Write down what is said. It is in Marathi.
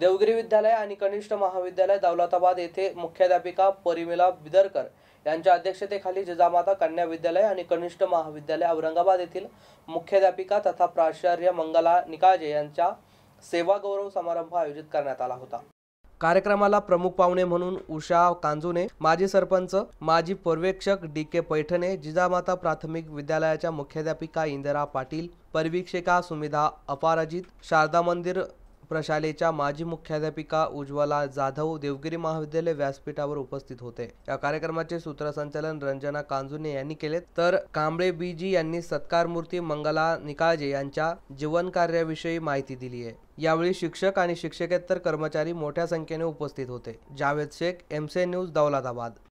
देवगिरी विद्यालय आणि कनिष्ठ महाविद्यालय दौलताबाद येथे मुख्याध्यापिका परिमेला बिदरकर यांच्या अध्यक्षतेखाली जिजामाता कन्या विद्यालय आणि कनिष्ठ महाविद्यालय औरंगाबाद येथील मुख्याध्यापिका तथा प्राचार्य मंगला निकाजे यांच्या सेवा गौरव समारंभ आयोजित करण्यात आला होता कार्यक्रमाला प्रमुख पाहुणे म्हणून उषा कांजुने माजी सरपंच माजी पर्यवेक्षक डी के पैठणे जिजामाता प्राथमिक विद्यालयाच्या मुख्याध्यापिका इंदिरा पाटील परिवीक्षिका सुमिधा अपाराजित शारदा मंदिर प्रशालेच्या माजी मुख्याध्यापिका उज्ज्वला जाधव देवगिरी महाविद्यालय व्यासपीठावर उपस्थित होते या कार्यक्रमाचे सूत्रसंचालन रंजना कांजुने यांनी केले तर कांबळे बीजी यांनी सत्कारमूर्ती मंगला निकाळजे यांच्या कार्याविषयी माहिती दिली आहे यावेळी शिक्षक आणि शिक्षकेतर कर्मचारी मोठ्या संख्येने उपस्थित होते जावेद शेख एम न्यूज दौलताबाद